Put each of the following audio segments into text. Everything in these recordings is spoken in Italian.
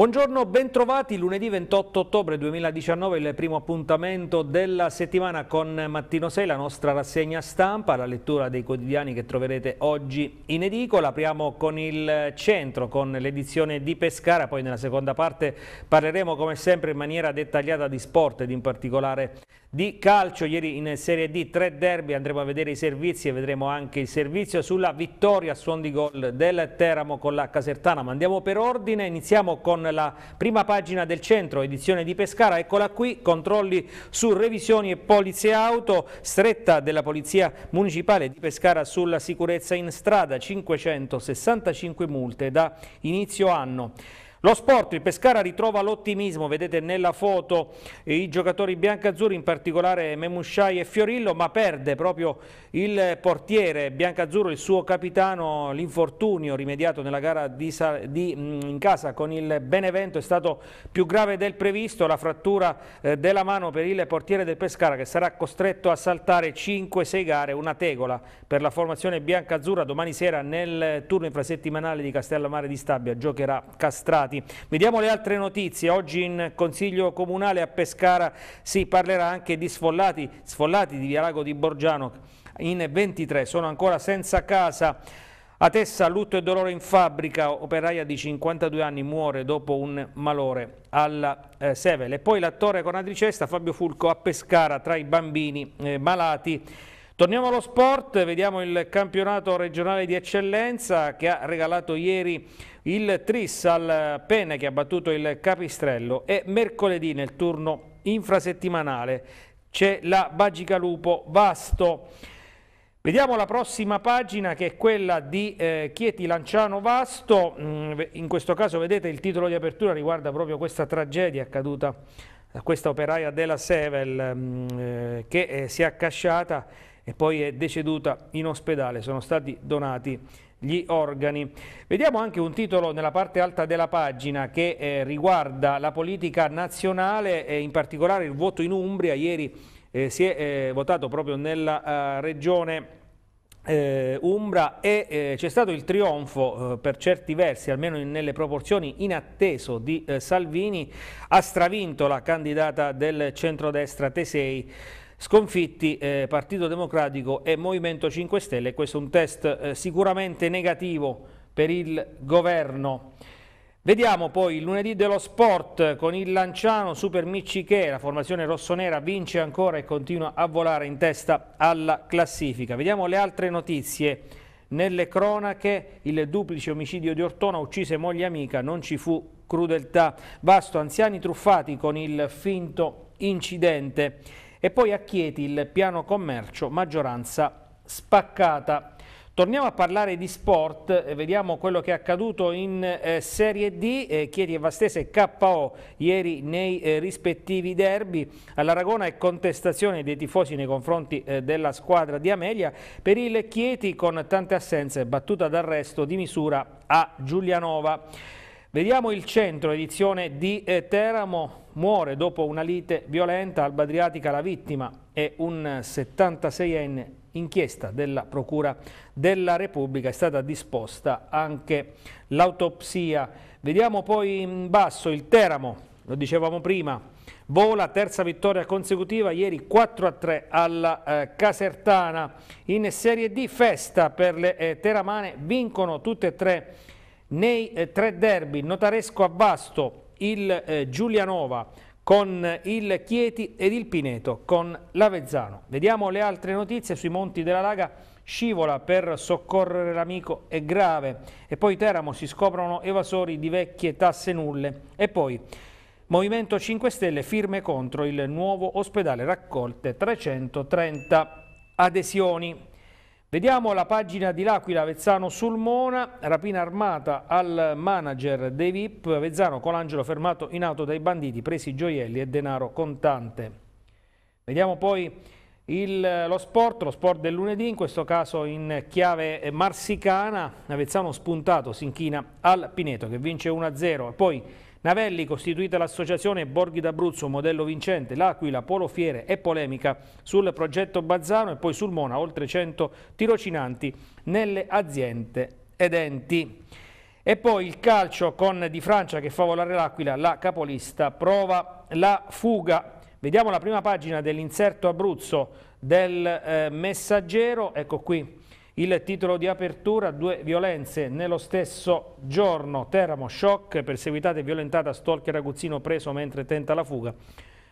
Buongiorno, bentrovati. Lunedì 28 ottobre 2019 il primo appuntamento della settimana con Mattino 6, la nostra rassegna stampa, la lettura dei quotidiani che troverete oggi in edicola. Apriamo con il centro, con l'edizione di Pescara, poi nella seconda parte parleremo come sempre in maniera dettagliata di sport ed in particolare di calcio. Ieri in Serie D tre derby, andremo a vedere i servizi e vedremo anche il servizio sulla vittoria a suon di gol del Teramo con la Casertana. Ma andiamo per ordine, iniziamo con la prima pagina del centro, edizione di Pescara. Eccola qui, controlli su revisioni e polizie auto, stretta della Polizia Municipale di Pescara sulla sicurezza in strada, 565 multe da inizio anno. Lo sport, il Pescara ritrova l'ottimismo, vedete nella foto i giocatori biancazzurri, in particolare Memusciai e Fiorillo, ma perde proprio il portiere biancazzurro, il suo capitano, l'infortunio rimediato nella gara di, di, mm, in casa con il Benevento è stato più grave del previsto, la frattura eh, della mano per il portiere del Pescara che sarà costretto a saltare 5-6 gare, una tegola per la formazione biancazzurra, domani sera nel turno infrasettimanale di Castellammare di Stabia giocherà Castrati stati. Vediamo le altre notizie. Oggi in Consiglio Comunale a Pescara si parlerà anche di sfollati, sfollati di Via Lago di Borgiano in 23, sono ancora senza casa. A Tessa lutto e dolore in fabbrica, operaia di 52 anni muore dopo un malore alla eh, Sevel. E poi l'attore con Adricesta Fabio Fulco a Pescara tra i bambini eh, malati Torniamo allo sport, vediamo il campionato regionale di eccellenza che ha regalato ieri il Tris al Penne che ha battuto il Capistrello e mercoledì nel turno infrasettimanale c'è la Bagica Lupo Vasto. Vediamo la prossima pagina che è quella di eh, Chieti Lanciano Vasto, mm, in questo caso vedete il titolo di apertura riguarda proprio questa tragedia accaduta da questa operaia della Sevel mm, eh, che eh, si è accasciata e poi è deceduta in ospedale. Sono stati donati gli organi. Vediamo anche un titolo nella parte alta della pagina che eh, riguarda la politica nazionale, e in particolare il voto in Umbria. Ieri eh, si è eh, votato proprio nella eh, regione eh, Umbra e c'è stato il trionfo per certi versi, almeno in, nelle proporzioni, inatteso di Salvini. Ha stravinto la candidata del centrodestra Tesei Sconfitti eh, Partito Democratico e Movimento 5 Stelle, questo è un test eh, sicuramente negativo per il governo. Vediamo poi il lunedì dello sport con il Lanciano Super Micciche, la formazione rossonera vince ancora e continua a volare in testa alla classifica. Vediamo le altre notizie. Nelle cronache il duplice omicidio di Ortona uccise moglie e amica, non ci fu crudeltà. Vasto anziani truffati con il finto incidente. E poi a Chieti il piano commercio maggioranza spaccata. Torniamo a parlare di sport, vediamo quello che è accaduto in eh, Serie D, eh, Chieti e Vastese KO ieri nei eh, rispettivi derby, all'Aragona e contestazione dei tifosi nei confronti eh, della squadra di Amelia, per il Chieti con tante assenze battuta d'arresto di misura a Giulianova. Vediamo il centro, edizione di eh, Teramo, muore dopo una lite violenta, Alba Adriatica la vittima è un 76enne, inchiesta della Procura della Repubblica, è stata disposta anche l'autopsia. Vediamo poi in basso il Teramo, lo dicevamo prima, vola terza vittoria consecutiva, ieri 4 a 3 alla eh, Casertana. In Serie D festa per le eh, Teramane, vincono tutte e tre nei eh, tre derby, notaresco abbasto il eh, Giulianova con eh, il Chieti ed il Pineto con l'Avezzano. Vediamo le altre notizie sui monti della Laga. Scivola per soccorrere l'amico è grave e poi Teramo si scoprono evasori di vecchie tasse nulle e poi Movimento 5 Stelle firme contro il nuovo ospedale raccolte 330 adesioni. Vediamo la pagina di L'Aquila, Vezzano Sulmona, rapina armata al manager dei VIP, Vezzano Colangelo fermato in auto dai banditi, presi gioielli e denaro contante. Vediamo poi il, lo sport, lo sport del lunedì, in questo caso in chiave marsicana, Vezzano spuntato si inchina al Pineto che vince 1-0 e poi Navelli, costituita l'associazione Borghi d'Abruzzo, modello vincente, L'Aquila, Polo Fiere e Polemica sul progetto Bazzano e poi sul Mona, oltre 100 tirocinanti nelle aziende ed enti. E poi il calcio con Di Francia che fa volare l'Aquila, la capolista prova la fuga. Vediamo la prima pagina dell'inserto Abruzzo del eh, Messaggero, ecco qui il titolo di apertura, due violenze nello stesso giorno. Teramo, shock, perseguitata e violentata, stalker aguzzino preso mentre tenta la fuga.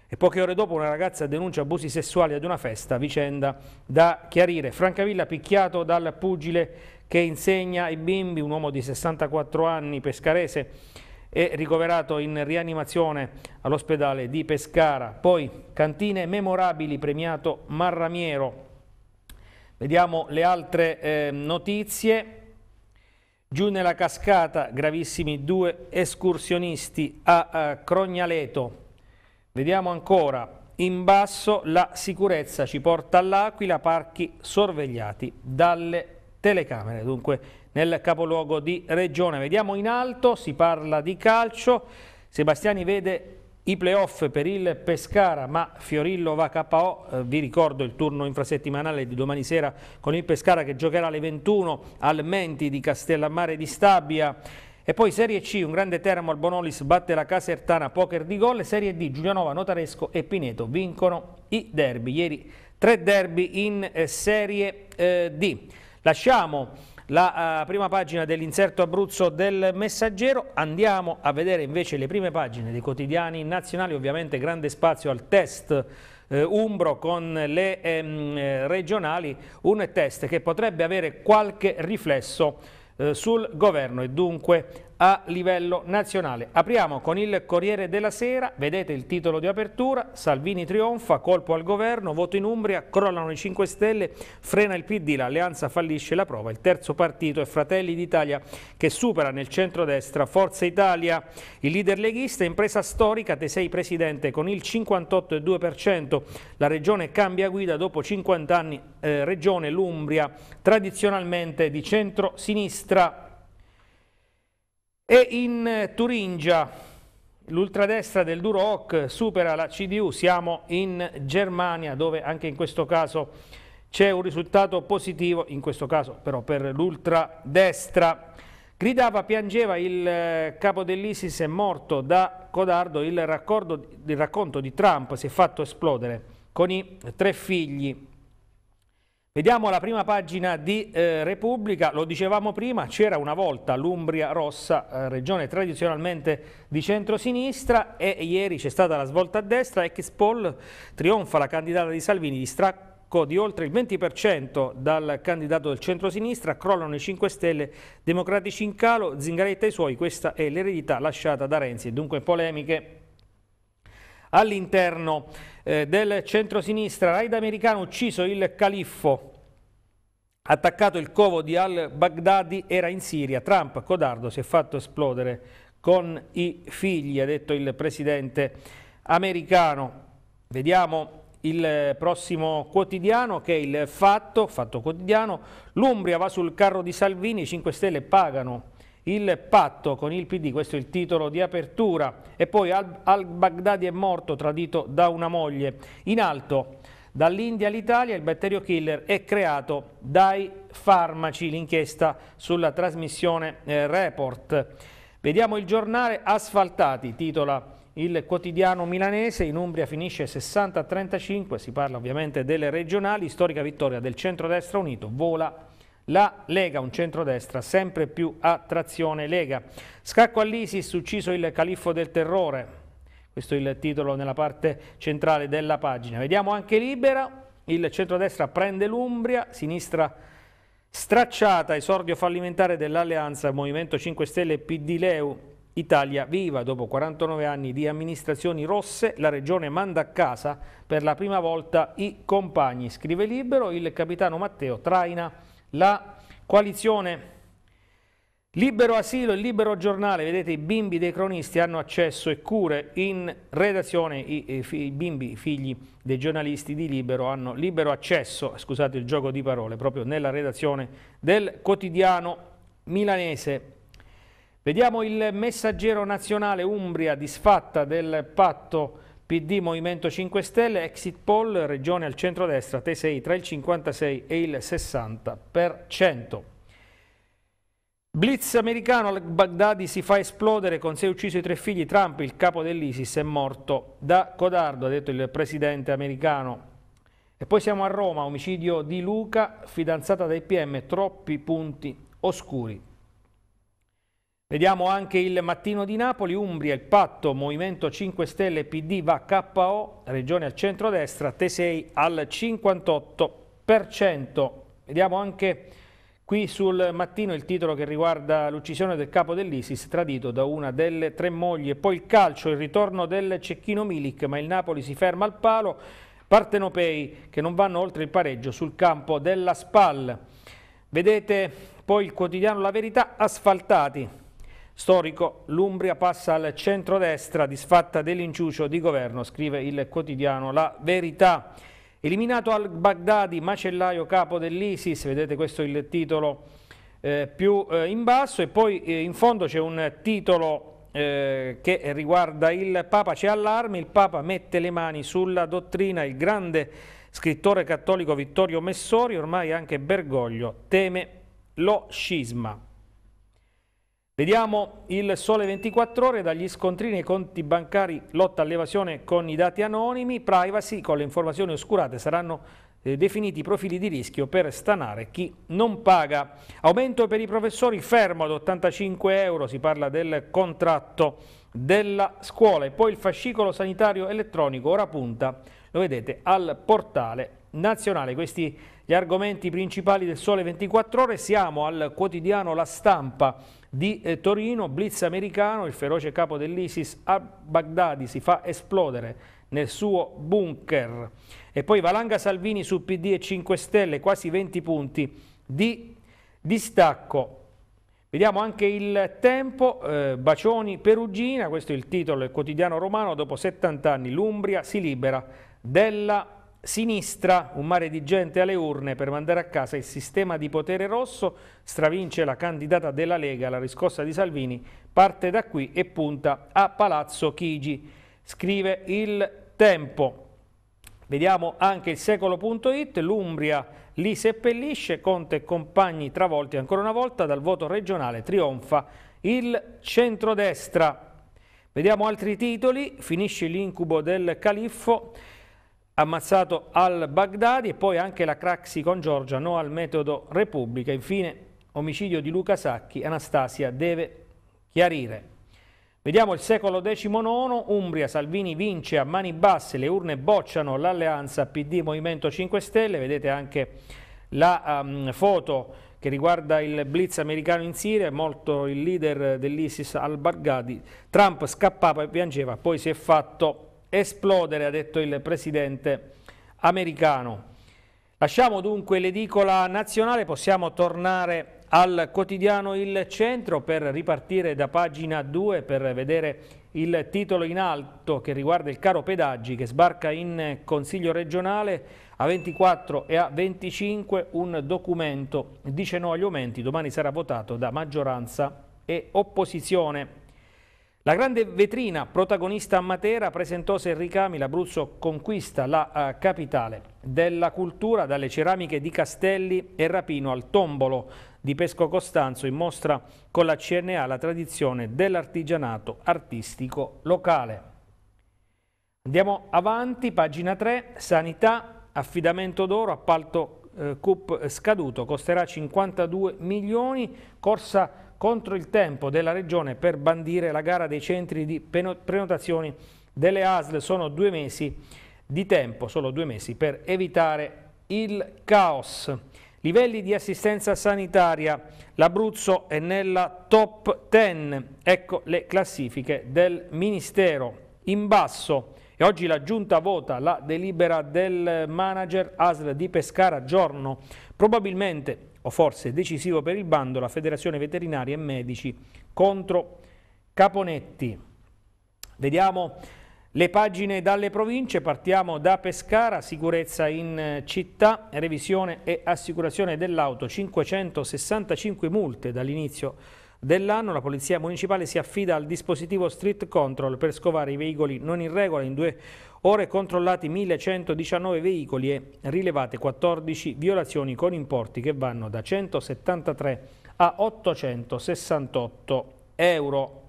E poche ore dopo una ragazza denuncia abusi sessuali ad una festa, vicenda da chiarire. Francavilla picchiato dal pugile che insegna ai bimbi, un uomo di 64 anni pescarese, è ricoverato in rianimazione all'ospedale di Pescara. Poi cantine memorabili premiato Marramiero Vediamo le altre eh, notizie. Giù nella cascata, gravissimi due escursionisti a eh, Crognaleto. Vediamo ancora, in basso la sicurezza ci porta all'Aquila, parchi sorvegliati dalle telecamere. Dunque nel capoluogo di Regione. Vediamo in alto, si parla di calcio. Sebastiani vede i playoff per il Pescara, ma Fiorillo va KO, eh, vi ricordo il turno infrasettimanale di domani sera con il Pescara che giocherà alle 21 al Menti di Castellammare di Stabia. E poi Serie C, un grande Teramo al Bonolis batte la Casertana, poker di gol. Serie D, Giulianova, Notaresco e Pineto vincono i derby. Ieri tre derby in eh, Serie eh, D. Lasciamo la uh, prima pagina dell'inserto Abruzzo del Messaggero. Andiamo a vedere invece le prime pagine dei quotidiani nazionali, ovviamente grande spazio al test eh, umbro con le ehm, eh, regionali, un test che potrebbe avere qualche riflesso eh, sul governo e dunque a livello nazionale. Apriamo con il Corriere della Sera, vedete il titolo di apertura, Salvini trionfa, colpo al governo, voto in Umbria, crollano i 5 Stelle, frena il PD, l'alleanza fallisce la prova, il terzo partito è Fratelli d'Italia che supera nel centrodestra Forza Italia, il leader leghista, impresa storica, Tesei presidente con il 58,2%, la regione cambia guida dopo 50 anni, eh, regione l'Umbria tradizionalmente di centro-sinistra e in Turingia l'ultradestra del Duroc supera la CDU, siamo in Germania dove anche in questo caso c'è un risultato positivo, in questo caso però per l'ultradestra. Gridava, piangeva il eh, capo dell'ISIS è morto da Codardo, il, raccordo, il racconto di Trump si è fatto esplodere con i tre figli Vediamo la prima pagina di eh, Repubblica, lo dicevamo prima, c'era una volta l'Umbria rossa, eh, regione tradizionalmente di centrosinistra e ieri c'è stata la svolta a destra, Expol trionfa la candidata di Salvini di stracco di oltre il 20% dal candidato del centro-sinistra, crollano i 5 Stelle, democratici in calo, Zingaretta e i suoi, questa è l'eredità lasciata da Renzi, dunque polemiche all'interno eh, del centrosinistra, raid americano ucciso il califfo, attaccato il covo di al-Baghdadi, era in Siria. Trump, codardo, si è fatto esplodere con i figli, ha detto il presidente americano. Vediamo il prossimo quotidiano che è il fatto, fatto quotidiano, l'Umbria va sul carro di Salvini, 5 Stelle pagano il patto con il PD, questo è il titolo di apertura. E poi al-Baghdadi al è morto tradito da una moglie. In alto, dall'India all'Italia il batterio killer è creato dai farmaci, l'inchiesta sulla trasmissione eh, Report. Vediamo il giornale Asfaltati, titola il quotidiano milanese, in Umbria finisce 60-35, si parla ovviamente delle regionali, storica vittoria del centrodestra unito, vola la Lega, un centrodestra sempre più a trazione Lega. Scacco all'Isis, ucciso il califfo del terrore. Questo è il titolo nella parte centrale della pagina. Vediamo anche Libera, il centrodestra prende l'Umbria, sinistra stracciata, esordio fallimentare dell'alleanza Movimento 5 Stelle PD Leu. Italia viva, dopo 49 anni di amministrazioni rosse, la regione manda a casa per la prima volta i compagni. Scrive Libero, il capitano Matteo traina la coalizione Libero Asilo e Libero Giornale, vedete i bimbi dei cronisti hanno accesso e cure in redazione, i, i bimbi figli dei giornalisti di Libero hanno libero accesso, scusate il gioco di parole, proprio nella redazione del quotidiano milanese. Vediamo il messaggero nazionale Umbria disfatta del patto PD Movimento 5 Stelle, exit poll, regione al centro-destra, t tra il 56 e il 60%. Blitz americano, al-Baghdadi si fa esplodere con sei uccisi i tre figli, Trump, il capo dell'ISIS, è morto da codardo, ha detto il presidente americano. E poi siamo a Roma, omicidio di Luca, fidanzata dai PM, troppi punti oscuri. Vediamo anche il mattino di Napoli, Umbria, il patto, Movimento 5 Stelle, PD va KO, regione al centrodestra, T6 al 58%. Vediamo anche qui sul mattino il titolo che riguarda l'uccisione del capo dell'Isis tradito da una delle tre mogli. E poi il calcio, il ritorno del Cecchino Milic, ma il Napoli si ferma al palo, partenopei che non vanno oltre il pareggio sul campo della SPAL. Vedete poi il quotidiano La Verità, asfaltati Storico, l'Umbria passa al centrodestra disfatta dell'inciucio di governo, scrive il quotidiano La Verità. Eliminato al-Baghdadi, macellaio capo dell'ISIS, vedete questo il titolo eh, più eh, in basso e poi eh, in fondo c'è un titolo eh, che riguarda il Papa, c'è allarme, il Papa mette le mani sulla dottrina, il grande scrittore cattolico Vittorio Messori, ormai anche Bergoglio, teme lo scisma. Vediamo il sole 24 ore dagli scontri nei conti bancari, lotta all'evasione con i dati anonimi, privacy con le informazioni oscurate saranno eh, definiti profili di rischio per stanare chi non paga. Aumento per i professori fermo ad 85 euro, si parla del contratto della scuola e poi il fascicolo sanitario elettronico ora punta, lo vedete, al portale nazionale. Questi gli argomenti principali del Sole 24 Ore, siamo al quotidiano La Stampa di eh, Torino, blitz americano, il feroce capo dell'ISIS a Baghdadi si fa esplodere nel suo bunker. E poi Valanga Salvini su PD e 5 Stelle, quasi 20 punti di distacco. Vediamo anche il tempo, eh, Bacioni Perugina, questo è il titolo del quotidiano romano, dopo 70 anni l'Umbria si libera della Sinistra, un mare di gente alle urne per mandare a casa il sistema di potere rosso, stravince la candidata della Lega, la riscossa di Salvini, parte da qui e punta a Palazzo Chigi, scrive il Tempo. Vediamo anche il secolo.it, l'Umbria li seppellisce, Conte e compagni travolti ancora una volta dal voto regionale, trionfa il centrodestra. Vediamo altri titoli, finisce l'incubo del califfo, ammazzato al-Baghdadi e poi anche la Craxi con Giorgia, no al metodo Repubblica. Infine, omicidio di Luca Sacchi, Anastasia deve chiarire. Vediamo il secolo XIX, Umbria, Salvini vince a mani basse, le urne bocciano l'alleanza PD Movimento 5 Stelle, vedete anche la um, foto che riguarda il blitz americano in Siria, molto il leader dell'ISIS al-Baghdadi, Trump scappava e piangeva, poi si è fatto esplodere, ha detto il presidente americano. Lasciamo dunque l'edicola nazionale, possiamo tornare al quotidiano Il Centro per ripartire da pagina 2 per vedere il titolo in alto che riguarda il caro pedaggi che sbarca in Consiglio regionale a24 e A25 un documento dice no agli aumenti, domani sarà votato da maggioranza e opposizione. La grande vetrina protagonista a Matera presentò se ricami l'Abruzzo conquista la uh, capitale della cultura dalle ceramiche di Castelli e Rapino al tombolo di Pesco Costanzo in mostra con la CNA la tradizione dell'artigianato artistico locale. Andiamo avanti, pagina 3, sanità, affidamento d'oro, appalto eh, CUP scaduto, costerà 52 milioni, corsa contro il tempo della Regione per bandire la gara dei centri di prenotazioni delle ASL. Sono due mesi di tempo, solo due mesi, per evitare il caos. Livelli di assistenza sanitaria, l'Abruzzo è nella top 10, ecco le classifiche del Ministero. In basso, e oggi la Giunta vota la delibera del manager ASL di Pescara Giorno, probabilmente o forse decisivo per il bando, la Federazione Veterinaria e Medici contro Caponetti. Vediamo le pagine dalle province, partiamo da Pescara, sicurezza in eh, città, revisione e assicurazione dell'auto, 565 multe dall'inizio dell'anno la Polizia Municipale si affida al dispositivo Street Control per scovare i veicoli non in regola. In due ore controllati 1119 veicoli e rilevate 14 violazioni con importi che vanno da 173 a 868 euro.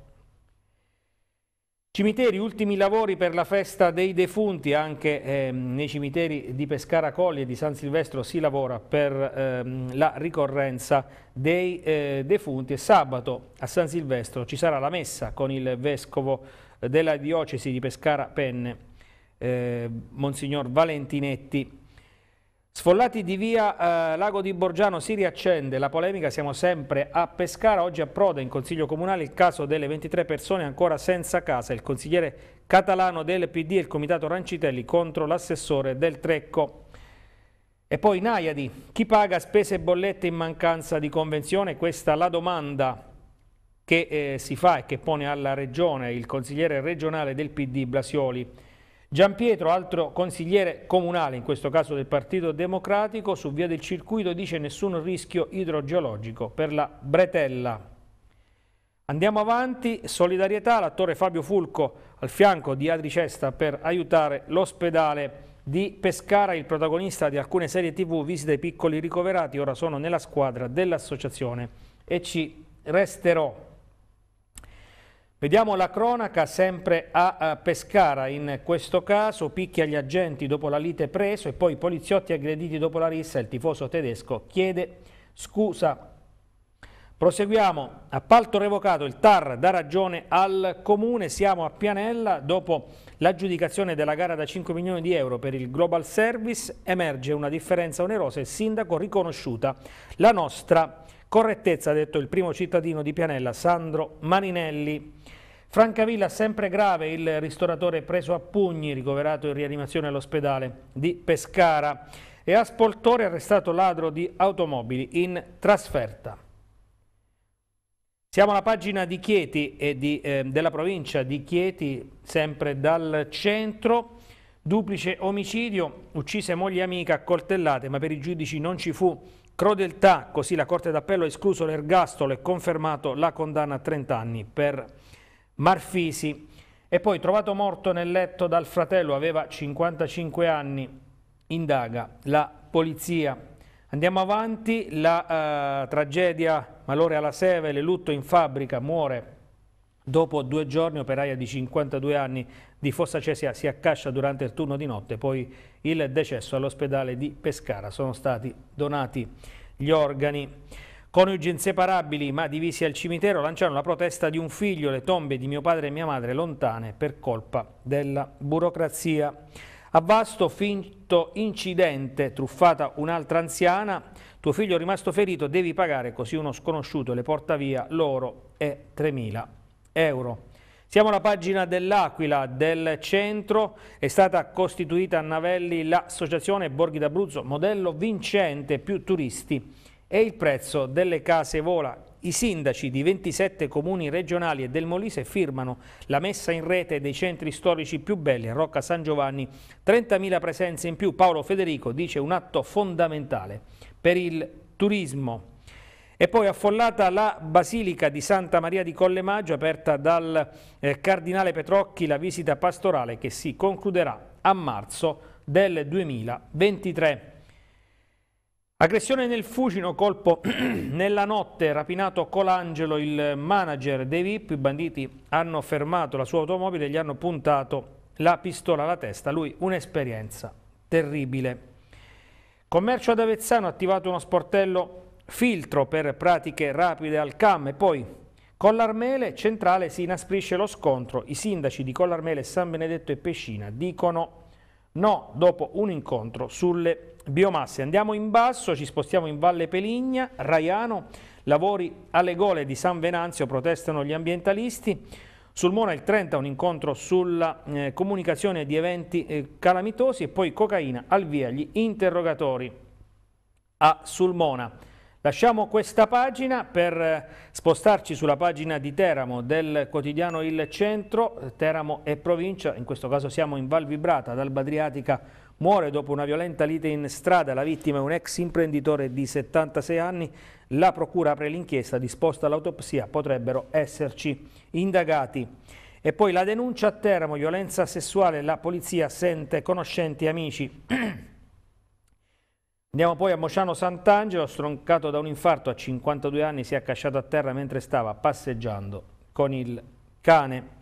Cimiteri, ultimi lavori per la festa dei defunti, anche eh, nei cimiteri di Pescara Colli e di San Silvestro si lavora per eh, la ricorrenza dei eh, defunti e sabato a San Silvestro ci sarà la messa con il vescovo della diocesi di Pescara Penne, eh, Monsignor Valentinetti Sfollati di via eh, Lago di Borgiano si riaccende la polemica, siamo sempre a Pescara, oggi approda in Consiglio Comunale il caso delle 23 persone ancora senza casa, il consigliere catalano del PD e il comitato Rancitelli contro l'assessore del Trecco. E poi Naiadi, chi paga spese e bollette in mancanza di convenzione? Questa è la domanda che eh, si fa e che pone alla Regione il consigliere regionale del PD Blasioli. Gian Pietro, altro consigliere comunale, in questo caso del Partito Democratico, su via del circuito dice nessun rischio idrogeologico per la bretella. Andiamo avanti, solidarietà, all'attore Fabio Fulco al fianco di Adri Cesta per aiutare l'ospedale di Pescara, il protagonista di alcune serie tv visita i piccoli ricoverati, ora sono nella squadra dell'associazione e ci resterò. Vediamo la cronaca sempre a Pescara, in questo caso picchia gli agenti dopo la lite preso e poi i poliziotti aggrediti dopo la rissa, il tifoso tedesco chiede scusa. Proseguiamo, appalto revocato, il TAR dà ragione al Comune, siamo a Pianella, dopo l'aggiudicazione della gara da 5 milioni di euro per il Global Service emerge una differenza onerosa e il sindaco riconosciuta la nostra correttezza, ha detto il primo cittadino di Pianella, Sandro Maninelli. Francavilla, sempre grave, il ristoratore preso a pugni, ricoverato in rianimazione all'ospedale di Pescara. E a Spoltore arrestato ladro di automobili in trasferta. Siamo alla pagina di Chieti e di, eh, della provincia di Chieti, sempre dal centro. Duplice omicidio, uccise moglie e amica accoltellate, ma per i giudici non ci fu crudeltà, così la Corte d'Appello ha escluso l'ergastolo e confermato la condanna a 30 anni per Marfisi e poi trovato morto nel letto dal fratello, aveva 55 anni, indaga la polizia. Andiamo avanti, la eh, tragedia malore alla Seve, le lutto in fabbrica, muore dopo due giorni operaia di 52 anni di Fossa Cesia si accascia durante il turno di notte, poi il decesso all'ospedale di Pescara. Sono stati donati gli organi. Coniugi inseparabili ma divisi al cimitero lanciarono la protesta di un figlio, le tombe di mio padre e mia madre lontane per colpa della burocrazia. A Vasto finto incidente, truffata un'altra anziana, tuo figlio è rimasto ferito, devi pagare, così uno sconosciuto le porta via l'oro e 3.000 euro. Siamo alla pagina dell'Aquila del centro, è stata costituita a Navelli l'associazione Borghi d'Abruzzo, modello vincente più turisti e il prezzo delle case vola. I sindaci di 27 comuni regionali e del Molise firmano la messa in rete dei centri storici più belli a Rocca San Giovanni, 30.000 presenze in più. Paolo Federico dice un atto fondamentale per il turismo. E poi affollata la Basilica di Santa Maria di Collemaggio, aperta dal eh, Cardinale Petrocchi, la visita pastorale che si concluderà a marzo del 2023. Aggressione nel Fucino, colpo nella notte, rapinato Colangelo, il manager dei VIP, i banditi hanno fermato la sua automobile e gli hanno puntato la pistola alla testa, lui un'esperienza terribile. Commercio ad Avezzano ha attivato uno sportello filtro per pratiche rapide al CAM e poi con l'Armele centrale si inasprisce lo scontro, i sindaci di Collarmele, San Benedetto e Pescina dicono no dopo un incontro sulle biomasse. Andiamo in basso, ci spostiamo in Valle Peligna, Raiano, lavori alle gole di San Venanzio, protestano gli ambientalisti. Sul Mona il 30 un incontro sulla eh, comunicazione di eventi eh, calamitosi e poi cocaina al via gli interrogatori a Sulmona. Lasciamo questa pagina per eh, spostarci sulla pagina di Teramo del quotidiano Il Centro, Teramo e provincia, in questo caso siamo in Val Vibrata, dal Badriatica Muore dopo una violenta lite in strada, la vittima è un ex imprenditore di 76 anni, la procura apre l'inchiesta, disposta all'autopsia, potrebbero esserci indagati. E poi la denuncia a Teramo, violenza sessuale, la polizia sente conoscenti e amici. Andiamo poi a Mociano Sant'Angelo, stroncato da un infarto a 52 anni, si è accasciato a terra mentre stava passeggiando con il cane.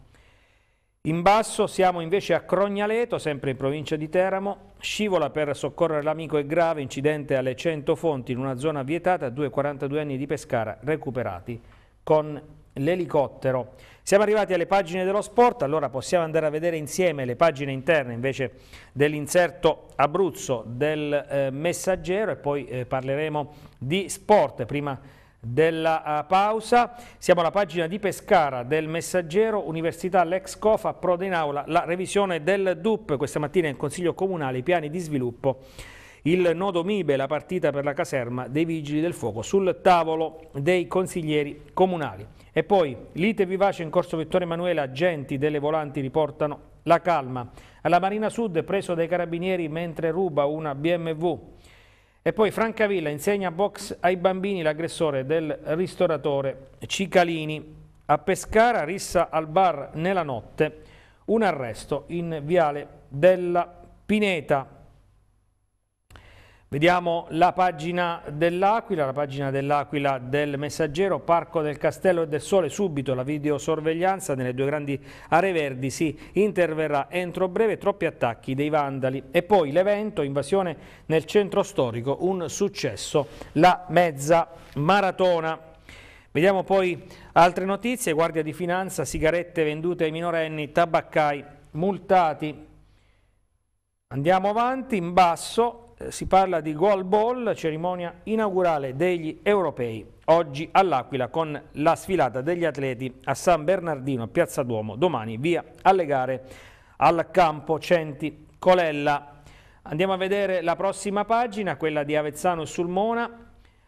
In basso siamo invece a Crognaleto, sempre in provincia di Teramo, scivola per soccorrere l'amico e grave incidente alle 100 fonti in una zona vietata, due 42 anni di Pescara recuperati con l'elicottero. Siamo arrivati alle pagine dello sport, allora possiamo andare a vedere insieme le pagine interne invece dell'inserto Abruzzo del eh, Messaggero e poi eh, parleremo di sport. Prima della eh, pausa. Siamo alla pagina di Pescara del Messaggero, Università Lex Cofa, approda in aula la revisione del DUP. Questa mattina in Consiglio Comunale i piani di sviluppo. Il nodo MIBE, la partita per la caserma dei Vigili del Fuoco sul tavolo dei consiglieri comunali. E poi lite vivace in corso Vittorio Emanuele, agenti delle volanti riportano la calma. Alla Marina Sud preso dai carabinieri mentre ruba una BMW. E poi Francavilla insegna box ai bambini l'aggressore del ristoratore Cicalini. A Pescara rissa al bar nella notte un arresto in viale della Pineta. Vediamo la pagina dell'Aquila, la pagina dell'Aquila del Messaggero, Parco del Castello e del Sole, subito la videosorveglianza nelle due grandi aree verdi si interverrà entro breve, troppi attacchi dei vandali e poi l'evento, invasione nel centro storico, un successo, la mezza maratona. Vediamo poi altre notizie, Guardia di Finanza, sigarette vendute ai minorenni, tabaccai multati. Andiamo avanti, in basso si parla di Goal Ball, cerimonia inaugurale degli europei, oggi all'Aquila con la sfilata degli atleti a San Bernardino, Piazza Duomo, domani via alle gare al campo Centi Colella. Andiamo a vedere la prossima pagina, quella di Avezzano e Sulmona,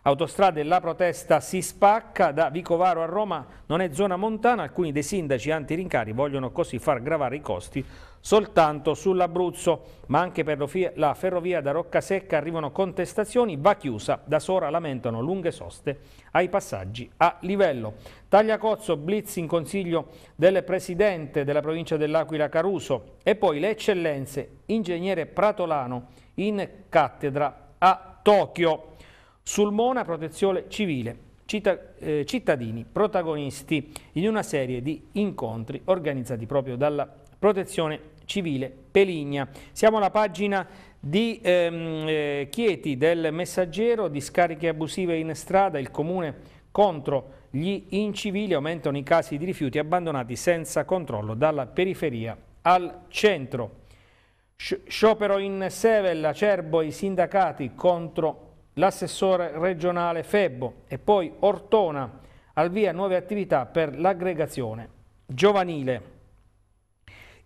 Autostrade La protesta si spacca da Vicovaro a Roma, non è zona montana, alcuni dei sindaci antirincari vogliono così far gravare i costi soltanto sull'Abruzzo, ma anche per la ferrovia da Roccasecca arrivano contestazioni, va chiusa, da Sora lamentano lunghe soste ai passaggi a livello. Tagliacozzo, blitz in consiglio del presidente della provincia dell'Aquila Caruso e poi le eccellenze, ingegnere Pratolano in cattedra a Tokyo. Sulmona Protezione Civile. Città, eh, cittadini protagonisti in una serie di incontri organizzati proprio dalla Protezione Civile Peligna. Siamo alla pagina di ehm, eh, Chieti del Messaggero, discariche abusive in strada, il comune contro gli incivili aumentano i casi di rifiuti abbandonati senza controllo dalla periferia al centro. Sciopero in Sevel, acerbo i sindacati contro l'assessore regionale Febbo e poi Ortona al via nuove attività per l'aggregazione giovanile.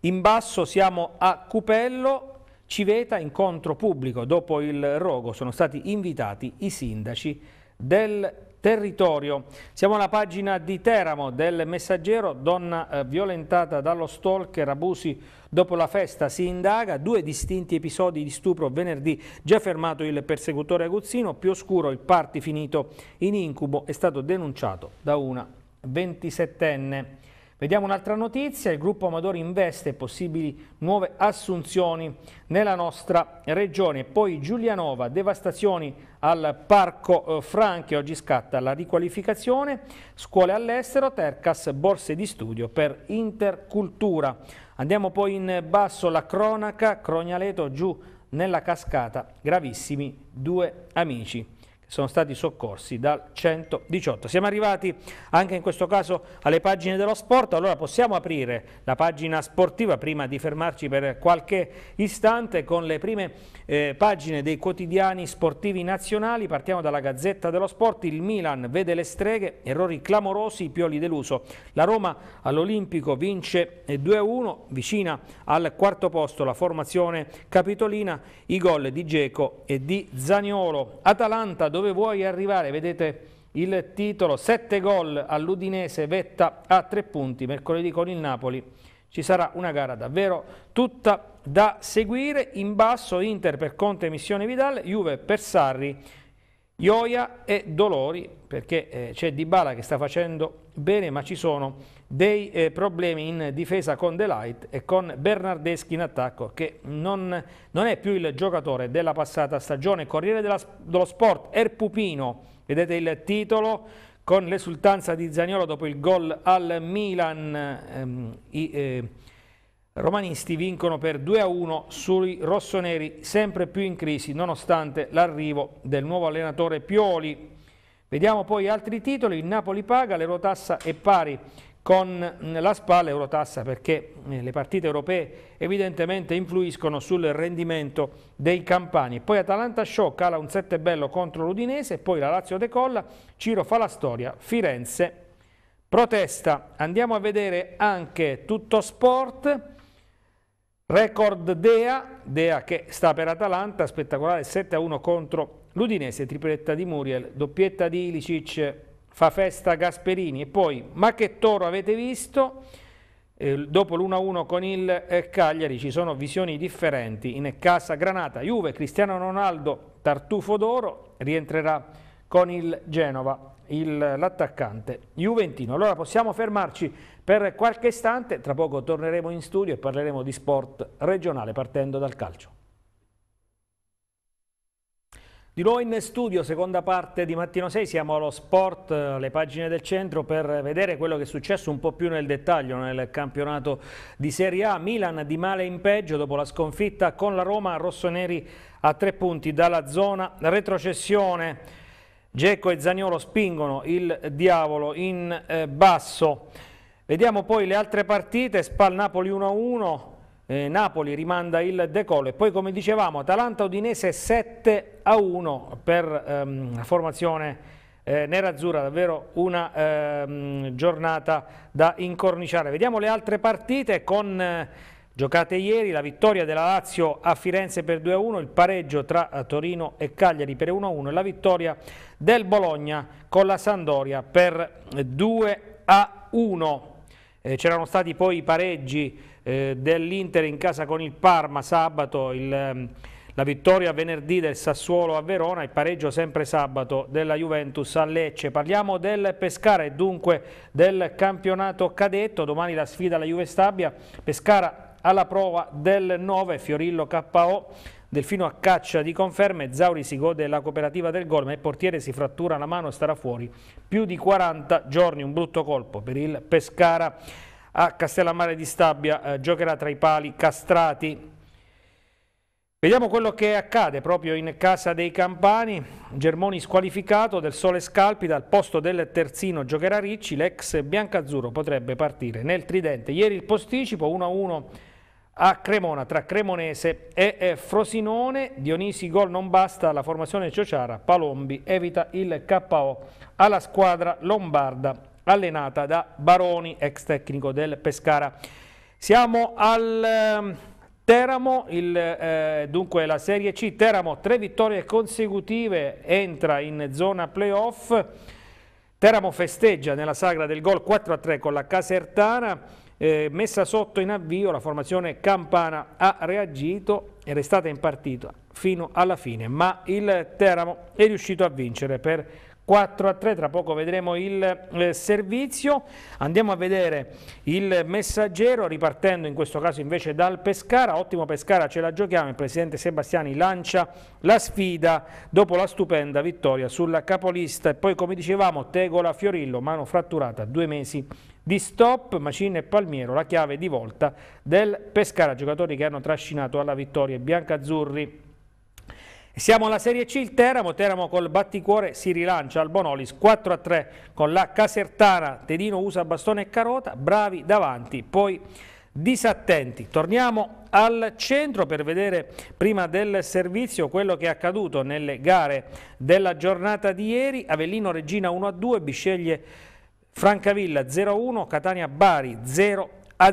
In basso siamo a Cupello, Civeta, incontro pubblico. Dopo il rogo sono stati invitati i sindaci del territorio. Siamo alla pagina di Teramo del Messaggero, donna eh, violentata dallo stalker, abusi dopo la festa, si indaga, due distinti episodi di stupro venerdì, già fermato il persecutore aguzzino, più oscuro il party finito in incubo, è stato denunciato da una 27enne. Vediamo un'altra notizia, il gruppo Amadori investe possibili nuove assunzioni nella nostra regione. Poi Giulianova, devastazioni al Parco eh, Franchi, oggi scatta la riqualificazione, scuole all'estero, Tercas, borse di studio per intercultura. Andiamo poi in basso la cronaca, Crognaleto giù nella cascata, gravissimi due amici sono stati soccorsi dal 118. Siamo arrivati anche in questo caso alle pagine dello sport, allora possiamo aprire la pagina sportiva prima di fermarci per qualche istante con le prime eh, pagine dei quotidiani sportivi nazionali, partiamo dalla Gazzetta dello Sport, il Milan vede le streghe, errori clamorosi, Pioli deluso, la Roma all'Olimpico vince 2-1, eh, vicina al quarto posto la formazione capitolina, i gol di Geco e di Zaniolo, Atalanta dove dove vuoi arrivare, vedete il titolo, 7 gol all'Udinese, vetta a 3 punti, mercoledì con il Napoli ci sarà una gara davvero tutta da seguire, in basso Inter per Conte Missione Vidal, Juve per Sarri, Ioia e Dolori, perché eh, c'è Dybala che sta facendo bene ma ci sono dei eh, problemi in difesa con De Light e con Bernardeschi in attacco che non, non, è più il giocatore della passata stagione. Corriere della, dello Sport, Erpupino, vedete il titolo con l'esultanza di Zagnolo dopo il gol al Milan. Ehm, i, eh, romanisti vincono per 2-1 sui rossoneri sempre più in crisi nonostante l'arrivo del nuovo allenatore Pioli. Vediamo poi altri titoli, il Napoli paga, l'Eurotassa è pari con la spalla Eurotassa perché eh, le partite europee evidentemente influiscono sul rendimento dei campani. Poi Atalanta Show cala un 7 bello contro l'Udinese, poi la Lazio decolla, Ciro fa la storia, Firenze protesta. Andiamo a vedere anche tutto sport. Record Dea, Dea che sta per Atalanta, spettacolare 7-1 contro l'Udinese, tripletta di Muriel, doppietta di Ilicic, fa festa Gasperini e poi ma che toro avete visto? Eh, dopo l'1-1 con il Cagliari ci sono visioni differenti in casa Granata, Juve, Cristiano Ronaldo, Tartufo d'Oro rientrerà con il Genova, l'attaccante Juventino. Allora possiamo fermarci per qualche istante, tra poco torneremo in studio e parleremo di sport regionale partendo dal calcio. Di nuovo in studio, seconda parte di Mattino 6, siamo allo sport, eh, le pagine del centro per vedere quello che è successo un po' più nel dettaglio nel campionato di Serie A. Milan di male in peggio dopo la sconfitta con la Roma, rossoneri a tre punti dalla zona retrocessione. Gecco e Zagnolo spingono il diavolo in eh, basso. Vediamo poi le altre partite, Spal Napoli 1-1, eh, Napoli rimanda il decollo e poi come dicevamo Atalanta-Udinese 7 a 1 per ehm, la formazione eh, nerazzurra, davvero una ehm, giornata da incorniciare. Vediamo le altre partite con eh, giocate ieri, la vittoria della Lazio a Firenze per 2-1, a il pareggio tra eh, Torino e Cagliari per 1-1 a e la vittoria del Bologna con la Sandoria per 2-1. Eh, a Eh, C'erano stati poi i pareggi eh, dell'Inter in casa con il Parma sabato, il, ehm, la vittoria venerdì del Sassuolo a Verona, il pareggio sempre sabato della Juventus a Lecce. Parliamo del Pescara e dunque del campionato cadetto, domani la sfida alla Juve Stabia, Pescara alla prova del 9 Fiorillo KO Delfino a caccia di conferme, Zauri si gode la cooperativa del gol, ma il portiere si frattura la mano e starà fuori più di 40 giorni, un brutto colpo per il Pescara a Castellammare di Stabia, eh, giocherà tra i pali castrati. Vediamo quello che accade proprio in casa dei Campani, Germoni squalificato, del Sole scalpita, al posto del terzino giocherà Ricci, l'ex biancazzurro potrebbe partire nel tridente. Ieri il posticipo 1-1 a Cremona tra Cremonese e Frosinone, Dionisi gol non basta, la formazione Ciociara, Palombi evita il KO alla squadra lombarda allenata da Baroni, ex tecnico del Pescara. Siamo al ehm, Teramo, il, eh, dunque la Serie C, Teramo tre vittorie consecutive, entra in zona playoff, Teramo festeggia nella sagra del gol 4-3 con la Casertana, eh, messa sotto in avvio la formazione Campana ha reagito ed è stata in partita fino alla fine, ma il Teramo è riuscito a vincere per 4 a 3, tra poco vedremo il eh, servizio, andiamo a vedere il messaggero ripartendo in questo caso invece dal Pescara, ottimo Pescara ce la giochiamo, il presidente Sebastiani lancia la sfida dopo la stupenda vittoria sulla capolista e poi come dicevamo Tegola Fiorillo, mano fratturata, due mesi di stop, Macin e Palmiero la chiave di volta del Pescara, giocatori che hanno trascinato alla vittoria biancazzurri siamo alla Serie C, il Teramo, Teramo col batticuore si rilancia al Bonolis 4-3 a con la Casertana, Tedino usa bastone e carota, bravi davanti, poi disattenti. Torniamo al centro per vedere prima del servizio quello che è accaduto nelle gare della giornata di ieri. Avellino Regina 1-2, a Bisceglie Francavilla 0-1, a Catania Bari 0-0. a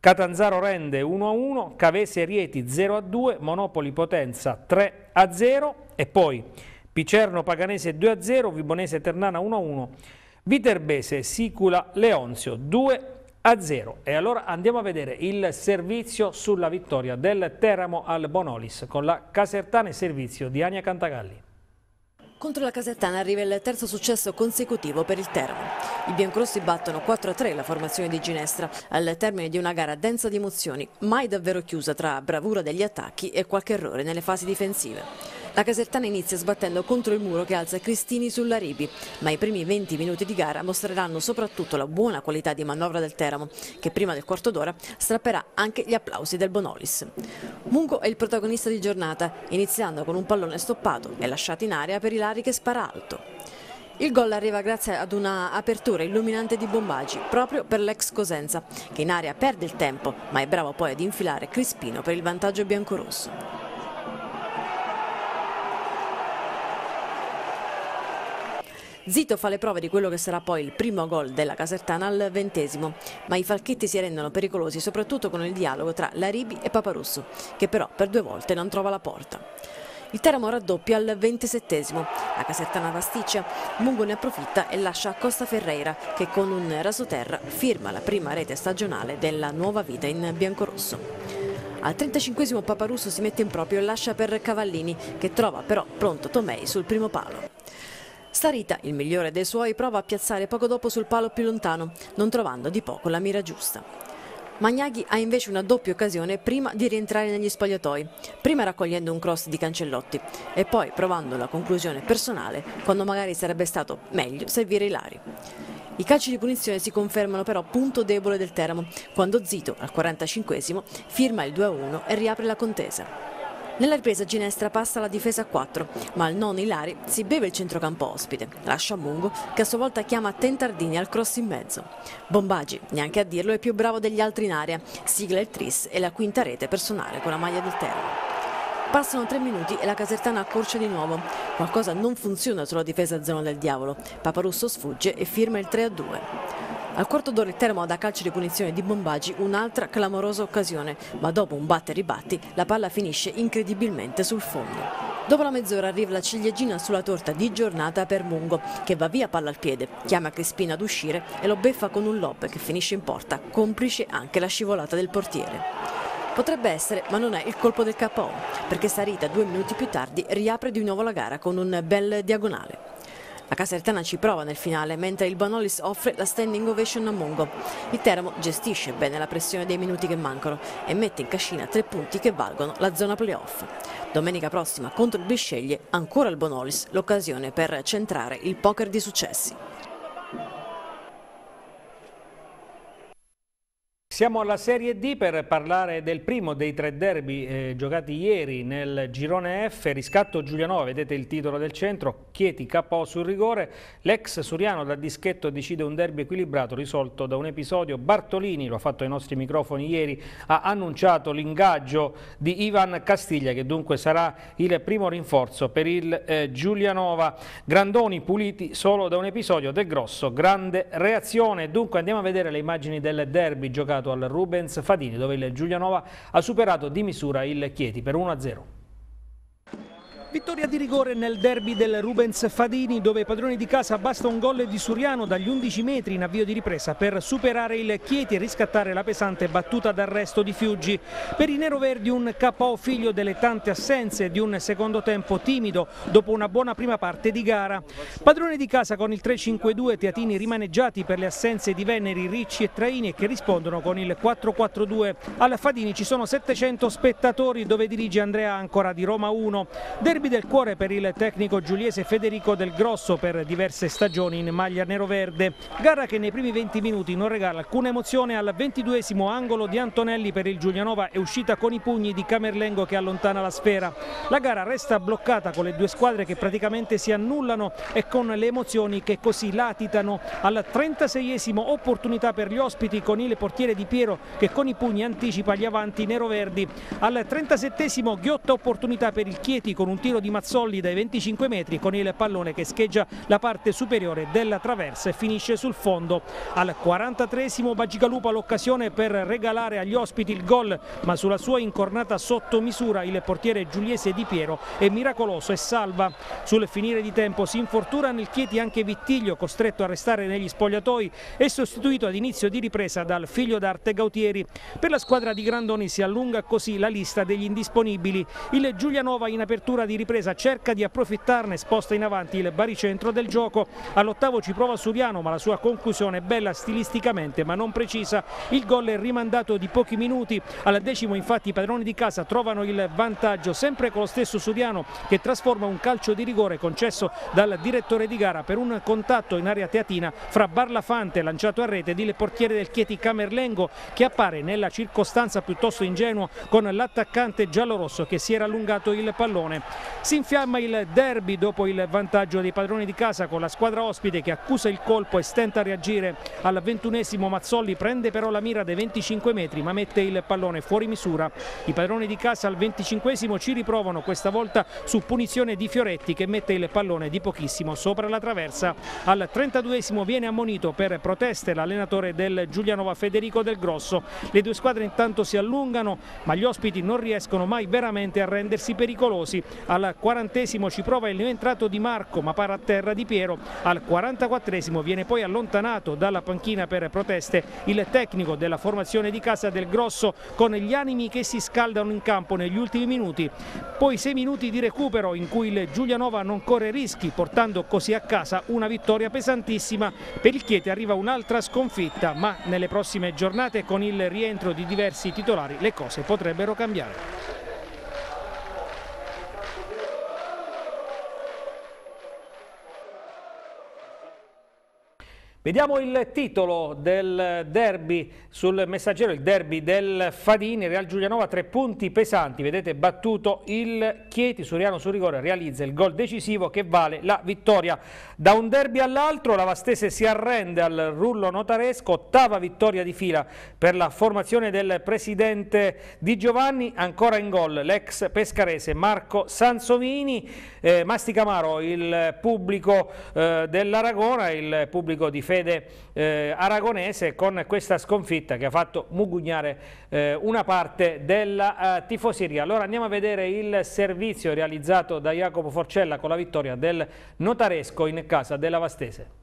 Catanzaro rende 1-1, Cavese Rieti 0-2, Monopoli Potenza 3-0 e poi Picerno Paganese 2-0, Vibonese Ternana 1-1, Viterbese Sicula Leonzio 2-0. E allora andiamo a vedere il servizio sulla vittoria del Teramo al Bonolis con la Casertane Servizio di Ania Cantagalli. Contro la Casettana arriva il terzo successo consecutivo per il Teramo. I biancorossi battono 4-3 la formazione di Ginestra al termine di una gara densa di emozioni, mai davvero chiusa tra bravura degli attacchi e qualche errore nelle fasi difensive. La Casertana inizia sbattendo contro il muro che alza Cristini sulla Ribi, ma i primi 20 minuti di gara mostreranno soprattutto la buona qualità di manovra del Teramo, che prima del quarto d'ora strapperà anche gli applausi del Bonolis. Mungo è il protagonista di giornata, iniziando con un pallone stoppato e lasciato in aria per Ilari che spara alto. Il gol arriva grazie ad una apertura illuminante di Bombagi, proprio per l'ex Cosenza, che in area perde il tempo, ma è bravo poi ad infilare Crispino per il vantaggio biancorosso. Zito fa le prove di quello che sarà poi il primo gol della Casertana al ventesimo, ma i falchetti si rendono pericolosi soprattutto con il dialogo tra Laribi e Paparusso, che però per due volte non trova la porta. Il Teramo raddoppia al ventisettesimo, la Casertana pasticcia, Mungo ne approfitta e lascia a Costa Ferreira che con un rasoterra firma la prima rete stagionale della nuova vita in biancorosso. Al 35 Paparusso si mette in proprio e lascia per Cavallini che trova però pronto Tomei sul primo palo. Starita, il migliore dei suoi, prova a piazzare poco dopo sul palo più lontano, non trovando di poco la mira giusta. Magnaghi ha invece una doppia occasione prima di rientrare negli spogliatoi, prima raccogliendo un cross di Cancellotti e poi provando la conclusione personale quando magari sarebbe stato meglio servire i lari. I calci di punizione si confermano però punto debole del Teramo, quando Zito, al 45 esimo firma il 2-1 e riapre la contesa. Nella ripresa Ginestra passa la difesa a 4, ma il non Ilari si beve il centrocampo ospite. Lascia Mungo che a sua volta chiama Tentardini al cross in mezzo. Bombagi, neanche a dirlo, è più bravo degli altri in area. Sigla il tris e la quinta rete per suonare con la maglia del Teramo. Passano tre minuti e la Casertana accorcia di nuovo. Qualcosa non funziona sulla difesa zona del diavolo. Paparusso sfugge e firma il 3-2. a al quarto d'ora il termo da calcio di punizione di Bombagi un'altra clamorosa occasione, ma dopo un batte e ribatti la palla finisce incredibilmente sul fondo. Dopo la mezz'ora arriva la ciliegina sulla torta di giornata per Mungo, che va via palla al piede, chiama Crispina ad uscire e lo beffa con un lob che finisce in porta, complice anche la scivolata del portiere. Potrebbe essere, ma non è il colpo del KO, perché Sarita due minuti più tardi riapre di nuovo la gara con un bel diagonale. La Casertana ci prova nel finale, mentre il Bonolis offre la standing ovation a Mungo. Il Teramo gestisce bene la pressione dei minuti che mancano e mette in cascina tre punti che valgono la zona playoff. Domenica prossima contro il Bisceglie, ancora il Bonolis, l'occasione per centrare il poker di successi. Siamo alla Serie D per parlare del primo dei tre derby eh, giocati ieri nel girone F, riscatto Giulianova, vedete il titolo del centro, Chieti capò sul rigore, l'ex Suriano da dischetto decide un derby equilibrato risolto da un episodio, Bartolini, lo ha fatto ai nostri microfoni ieri, ha annunciato l'ingaggio di Ivan Castiglia che dunque sarà il primo rinforzo per il eh, Giulianova, Grandoni puliti solo da un episodio del grosso, grande reazione, dunque andiamo a vedere le immagini del derby giocato al Rubens Fadini, dove il Giulianova ha superato di misura il Chieti per 1-0. Vittoria di rigore nel derby del Rubens Fadini dove i padroni di casa basta un gol di Suriano dagli 11 metri in avvio di ripresa per superare il Chieti e riscattare la pesante battuta d'arresto di Fiuggi. Per i neroverdi un KO figlio delle tante assenze di un secondo tempo timido dopo una buona prima parte di gara. Padrone di casa con il 3-5-2 teatini rimaneggiati per le assenze di Veneri, Ricci e Traini che rispondono con il 4-4-2. Al Fadini ci sono 700 spettatori dove dirige Andrea Ancora di Roma 1. Derby Derby del cuore per il tecnico giuliese Federico Del Grosso per diverse stagioni in maglia nero-verde. Gara che nei primi 20 minuti non regala alcuna emozione al 22esimo angolo di Antonelli per il Giulianova è uscita con i pugni di Camerlengo che allontana la sfera. La gara resta bloccata con le due squadre che praticamente si annullano e con le emozioni che così latitano. Al 36esimo opportunità per gli ospiti con il portiere Di Piero che con i pugni anticipa gli avanti nero-verdi. Al 37esimo ghiotta opportunità per il Chieti con un tiro tiro di Mazzolli dai 25 metri con il pallone che scheggia la parte superiore della traversa e finisce sul fondo. Al 43esimo Bagigalupa l'occasione per regalare agli ospiti il gol ma sulla sua incornata sotto misura il portiere giuliese Di Piero è miracoloso e salva. Sul finire di tempo si infortuna nel Chieti anche Vittiglio costretto a restare negli spogliatoi e sostituito ad inizio di ripresa dal figlio d'arte Gautieri. Per la squadra di Grandoni si allunga così la lista degli indisponibili. Il Giulianova in apertura di ripresa cerca di approfittarne, sposta in avanti il baricentro del gioco. All'ottavo ci prova Suviano ma la sua conclusione è bella stilisticamente ma non precisa. Il gol è rimandato di pochi minuti. Al decimo infatti i padroni di casa trovano il vantaggio sempre con lo stesso Suviano che trasforma un calcio di rigore concesso dal direttore di gara per un contatto in area teatina fra Barlafante lanciato a rete ed il portiere del Chieti Camerlengo che appare nella circostanza piuttosto ingenuo con l'attaccante giallorosso che si era allungato il pallone. Si infiamma il derby dopo il vantaggio dei padroni di casa con la squadra ospite che accusa il colpo e stenta a reagire. Al ventunesimo Mazzolli prende però la mira dei 25 metri ma mette il pallone fuori misura. I padroni di casa al venticinquesimo ci riprovano questa volta su punizione di Fioretti che mette il pallone di pochissimo sopra la traversa. Al trentaduesimo viene ammonito per proteste l'allenatore del Giulianova Federico Del Grosso. Le due squadre intanto si allungano ma gli ospiti non riescono mai veramente a rendersi pericolosi. Alla al quarantesimo ci prova il neoentrato Di Marco ma para a terra Di Piero. Al quarantaquattresimo viene poi allontanato dalla panchina per proteste il tecnico della formazione di casa del Grosso con gli animi che si scaldano in campo negli ultimi minuti. Poi sei minuti di recupero in cui il Giulianova non corre rischi portando così a casa una vittoria pesantissima. Per il Chieti arriva un'altra sconfitta ma nelle prossime giornate con il rientro di diversi titolari le cose potrebbero cambiare. Vediamo il titolo del derby sul messaggero, il derby del Fadini, Real Giulianova, tre punti pesanti, vedete battuto il Chieti, Suriano su rigore realizza il gol decisivo che vale la vittoria. Da un derby all'altro la Vastese si arrende al rullo notaresco, ottava vittoria di fila per la formazione del presidente Di Giovanni, ancora in gol l'ex pescarese Marco Sansovini, eh, Masticamaro il pubblico eh, dell'Aragona, il pubblico di fede eh, aragonese con questa sconfitta che ha fatto mugugnare eh, una parte della eh, tifoseria. Allora andiamo a vedere il servizio realizzato da Jacopo Forcella con la vittoria del Notaresco in casa della Vastese.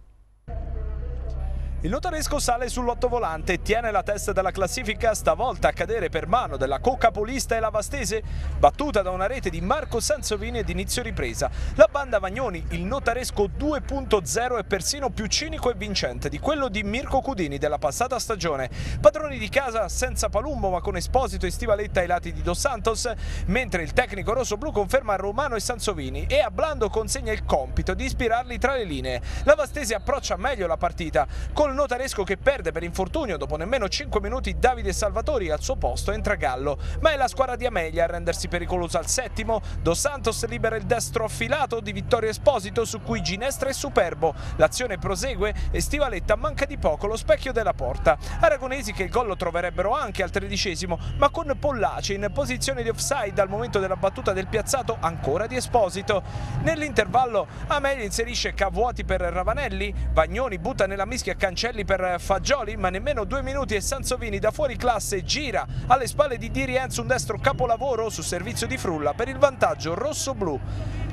Il notaresco sale sull'ottovolante e tiene la testa della classifica, stavolta a cadere per mano della co-capolista e la Vastese, battuta da una rete di Marco Sansovini ed inizio ripresa. La banda Vagnoni, il notaresco 2.0 è persino più cinico e vincente di quello di Mirko Cudini della passata stagione. Padroni di casa senza Palumbo ma con Esposito e Stivaletta ai lati di Dos Santos, mentre il tecnico rosso-blu conferma Romano e Sansovini e a Blando consegna il compito di ispirarli tra le linee. La Vastese approccia meglio la partita, col notaresco che perde per infortunio dopo nemmeno 5 minuti Davide Salvatori al suo posto entra Gallo, ma è la squadra di Amelia a rendersi pericolosa al settimo, Dos Santos libera il destro affilato di Vittorio Esposito su cui Ginestra è superbo, l'azione prosegue e Stivaletta manca di poco lo specchio della porta, Aragonesi che il gol lo troverebbero anche al tredicesimo ma con Pollace in posizione di offside al momento della battuta del piazzato ancora di Esposito. Nell'intervallo Amelia inserisce Cavuoti per Ravanelli, Vagnoni butta nella mischia Cancelli cancelli per Fagioli, ma nemmeno due minuti e Sansovini da fuori classe gira alle spalle di Di Rienzo un destro capolavoro su servizio di Frulla per il vantaggio rosso-blu.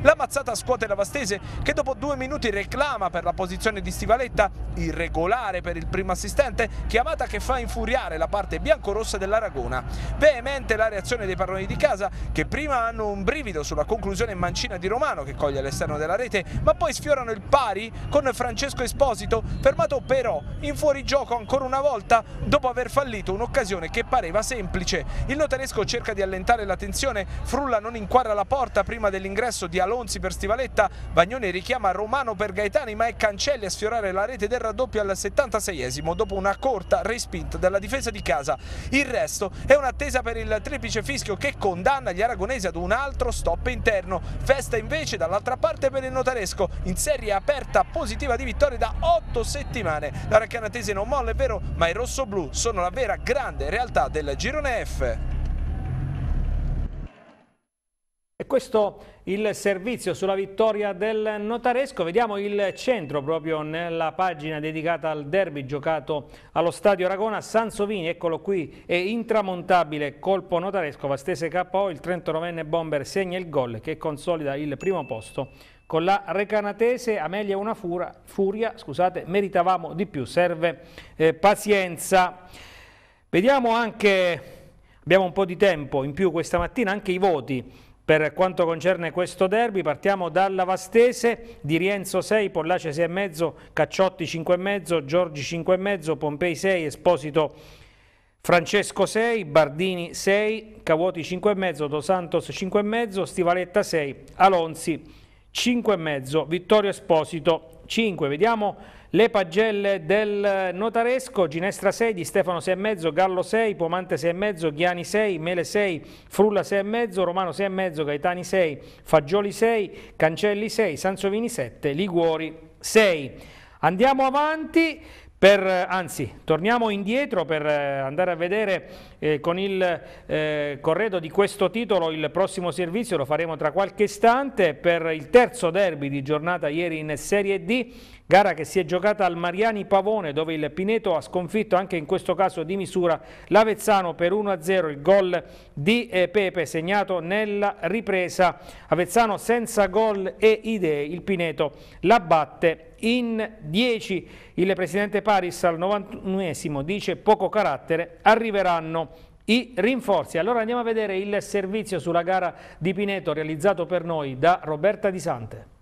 La mazzata scuote la Vastese che dopo due minuti reclama per la posizione di Stivaletta, irregolare per il primo assistente, chiamata che fa infuriare la parte biancorossa dell'Aragona. Veemente la reazione dei parroni di casa che prima hanno un brivido sulla conclusione mancina di Romano che coglie all'esterno della rete, ma poi sfiorano il pari con Francesco Esposito fermato però però in fuorigioco ancora una volta dopo aver fallito un'occasione che pareva semplice. Il notaresco cerca di allentare la tensione, Frulla non inquadra la porta prima dell'ingresso di Alonzi per Stivaletta, Bagnone richiama Romano per Gaetani ma è Cancelli a sfiorare la rete del raddoppio al 76esimo dopo una corta respinta dalla difesa di casa. Il resto è un'attesa per il triplice fischio che condanna gli aragonesi ad un altro stop interno. Festa invece dall'altra parte per il notaresco in serie aperta positiva di vittoria da 8 settimane. La Raccana non molla, è vero, ma i rossoblù sono la vera grande realtà del girone F. E questo il servizio sulla vittoria del Notaresco. Vediamo il centro proprio nella pagina dedicata al derby giocato allo stadio Aragona. Sansovini, eccolo qui, è intramontabile colpo Notaresco. Vastese KO, il 39enne bomber segna il gol che consolida il primo posto con la Recanatese, Amelia una fura, furia, scusate, meritavamo di più, serve eh, pazienza. Vediamo anche, abbiamo un po' di tempo in più questa mattina, anche i voti per quanto concerne questo derby partiamo dalla Vastese di Rienzo 6, Pollace 6,5, Cacciotti 5,5, Giorgi 5,5, Pompei 6, Esposito Francesco 6, Bardini 6, Cavuoti 5,5, Dos Santos 5,5, Stivaletta 6, Alonzi 5,5, Vittorio Esposito 5, vediamo le pagelle del notaresco, Ginestra 6, Di Stefano 6,5, Gallo 6, Pomante 6,5, Ghiani 6, Mele 6, Frulla 6,5, Romano 6,5, Gaetani 6, Fagioli 6, Cancelli 6, Sansovini 7, Liguori 6. Andiamo avanti. Per, anzi, torniamo indietro per eh, andare a vedere eh, con il eh, corredo di questo titolo il prossimo servizio, lo faremo tra qualche istante, per il terzo derby di giornata ieri in Serie D, gara che si è giocata al Mariani Pavone dove il Pineto ha sconfitto anche in questo caso di misura l'Avezzano per 1-0 il gol di eh, Pepe segnato nella ripresa. Avezzano senza gol e idee, il Pineto la batte in 10 il presidente Paris al 91esimo dice poco carattere, arriveranno i rinforzi. Allora andiamo a vedere il servizio sulla gara di Pineto realizzato per noi da Roberta Di Sante.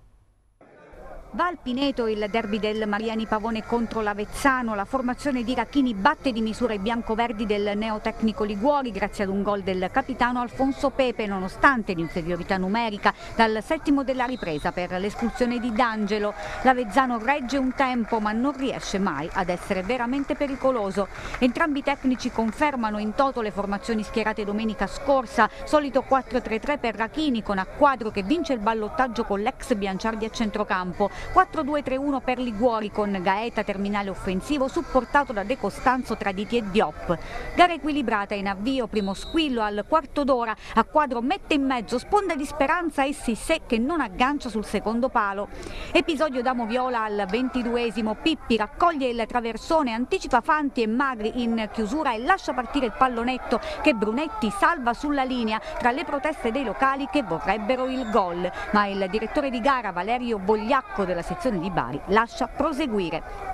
Va al Pineto il derby del Mariani Pavone contro l'Avezzano, la formazione di Racchini batte di misura i biancoverdi del neotecnico Liguori grazie ad un gol del capitano Alfonso Pepe nonostante l'inferiorità numerica dal settimo della ripresa per l'espulsione di D'Angelo. L'Avezzano regge un tempo ma non riesce mai ad essere veramente pericoloso. Entrambi i tecnici confermano in toto le formazioni schierate domenica scorsa, solito 4-3-3 per Racchini con a quadro che vince il ballottaggio con l'ex Bianciardi a centrocampo. 4-2-3-1 per Liguori con Gaeta terminale offensivo supportato da De Costanzo, Traditi e Diop. Gara equilibrata in avvio, primo squillo al quarto d'ora, a quadro mette in mezzo sponda di speranza e Sissè che non aggancia sul secondo palo. Episodio da Moviola al 22esimo, Pippi raccoglie il traversone, anticipa Fanti e Magri in chiusura e lascia partire il pallonetto che Brunetti salva sulla linea tra le proteste dei locali che vorrebbero il gol. Ma il direttore di gara Valerio Vogliacco della sezione di Bari lascia proseguire.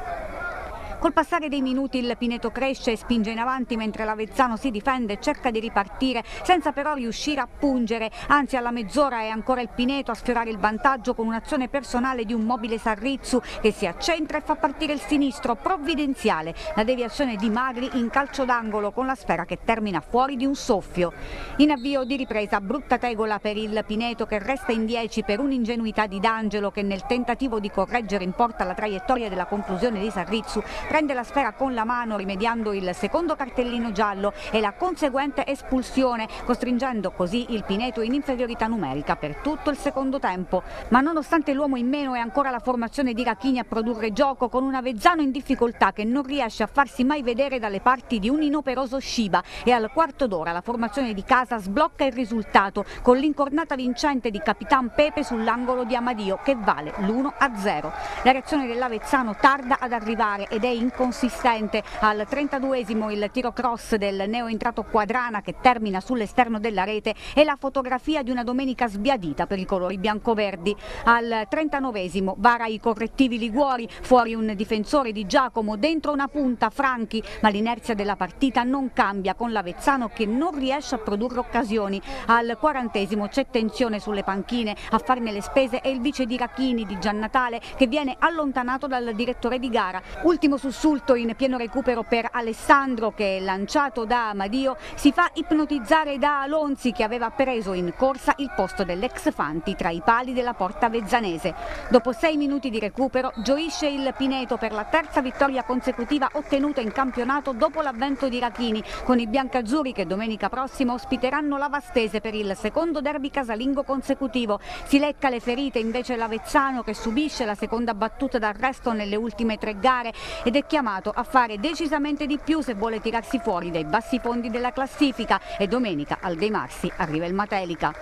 Col passare dei minuti il Pineto cresce e spinge in avanti mentre l'Avezzano si difende e cerca di ripartire senza però riuscire a pungere, anzi alla mezz'ora è ancora il Pineto a sfiorare il vantaggio con un'azione personale di un mobile Sarrizzu che si accentra e fa partire il sinistro provvidenziale, la deviazione di Magri in calcio d'angolo con la sfera che termina fuori di un soffio. In avvio di ripresa brutta tegola per il Pineto che resta in 10 per un'ingenuità di D'Angelo che nel tentativo di correggere in porta la traiettoria della conclusione di Sarrizzu prende la sfera con la mano rimediando il secondo cartellino giallo e la conseguente espulsione, costringendo così il Pineto in inferiorità numerica per tutto il secondo tempo. Ma nonostante l'uomo in meno è ancora la formazione di Rachini a produrre gioco con un Avezzano in difficoltà che non riesce a farsi mai vedere dalle parti di un inoperoso Shiba e al quarto d'ora la formazione di casa sblocca il risultato con l'incornata vincente di Capitan Pepe sull'angolo di Amadio che vale l'1-0. a La reazione dell'Avezzano tarda ad arrivare ed è inconsistente. Al 32esimo il tiro cross del neoentrato Quadrana che termina sull'esterno della rete e la fotografia di una domenica sbiadita per i colori biancoverdi. Al 39esimo vara i correttivi Liguori, fuori un difensore di Giacomo, dentro una punta Franchi, ma l'inerzia della partita non cambia con l'Avezzano che non riesce a produrre occasioni. Al 40esimo c'è tensione sulle panchine, a farne le spese è il vice di Rachini di Giannatale che viene allontanato dal direttore di gara. Ultimo su sussulto in pieno recupero per Alessandro che lanciato da Amadio si fa ipnotizzare da Alonzi che aveva preso in corsa il posto dell'ex Fanti tra i pali della porta vezzanese. Dopo sei minuti di recupero gioisce il Pineto per la terza vittoria consecutiva ottenuta in campionato dopo l'avvento di Rachini con i biancazzurri che domenica prossima ospiteranno la Vastese per il secondo derby casalingo consecutivo. Si lecca le ferite invece l'Avezzano che subisce la seconda battuta d'arresto nelle ultime tre gare ed è è chiamato a fare decisamente di più se vuole tirarsi fuori dai bassi fondi della classifica e domenica al De Marsi arriva il Matelica.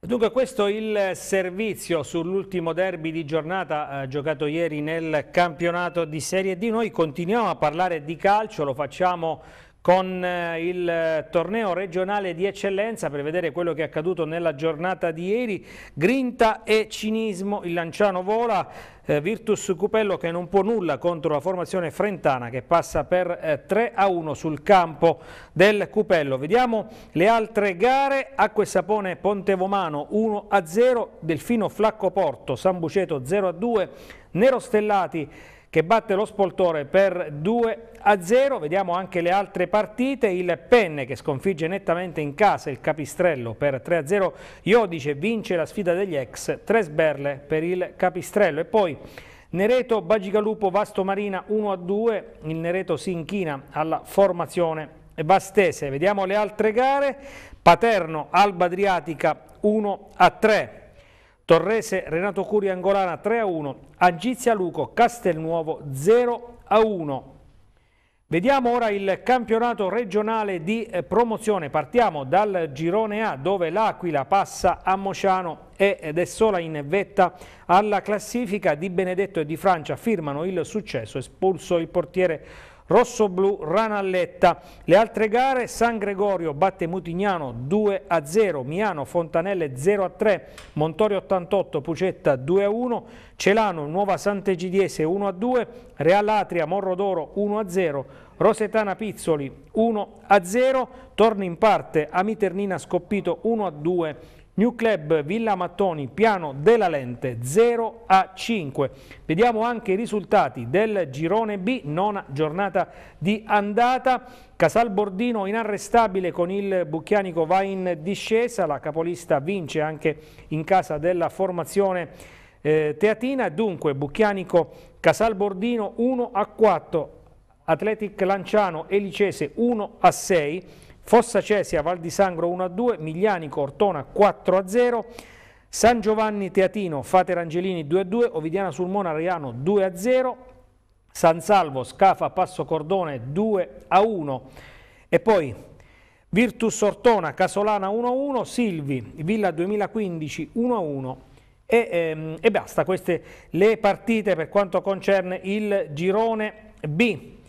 Dunque questo il servizio sull'ultimo derby di giornata eh, giocato ieri nel campionato di Serie D. Noi continuiamo a parlare di calcio, lo facciamo con eh, il eh, torneo regionale di eccellenza per vedere quello che è accaduto nella giornata di ieri. Grinta e cinismo, il Lanciano vola, eh, Virtus Cupello che non può nulla contro la formazione frentana che passa per eh, 3 a 1 sul campo del Cupello. Vediamo le altre gare, Acque Sapone Pontevomano 1 a 0, Delfino Flacco Porto, San Buceto 0 a 2, Nero Stellati che batte lo Spoltore per 2 a 0. Vediamo anche le altre partite, il Penne che sconfigge nettamente in casa il Capistrello per 3 a 0, Iodice vince la sfida degli ex, 3 sberle per il Capistrello e poi Nereto, Bagigalupo, Vasto Marina 1 a 2, il Nereto si inchina alla formazione Vastese. Vediamo le altre gare, Paterno, Alba Adriatica 1 a 3. Torrese Renato Curi Angolana 3-1, a Agizia Luco Castelnuovo 0-1. a Vediamo ora il campionato regionale di eh, promozione. Partiamo dal girone A dove l'Aquila passa a Mociano ed è sola in vetta alla classifica di Benedetto e di Francia. Firmano il successo, espulso il portiere rossoblu Ranalletta. Le altre gare San Gregorio batte Mutignano 2 a 0, Miano Fontanelle 0 a 3, Montorio 88 Pucetta 2 a 1, Celano Nuova Sant'Egidiese 1 a 2, Real Atria Morrodoro 1 a 0, Rosetana Pizzoli 1 a 0, torna in parte Amiternina Scoppito 1 a 2 New Club Villa Mattoni, piano della lente 0 a 5. Vediamo anche i risultati del girone B, nona giornata di andata. Casal Bordino inarrestabile con il Bucchianico va in discesa, la capolista vince anche in casa della formazione eh, teatina, dunque Bucchianico Casal Bordino 1 a 4, Atletic Lanciano e Licese 1 a 6, Fossa Cesia, Val di Sangro 1-2, Migliani Ortona 4-0, San Giovanni Teatino, Fate Rangelini 2-2, Ovidiana Sulmona Ariano 2-0, San Salvo, Scafa, Passo Cordone 2-1 e poi Virtus Ortona, Casolana 1-1, Silvi, Villa 2015 1-1 e, ehm, e basta queste le partite per quanto concerne il girone B.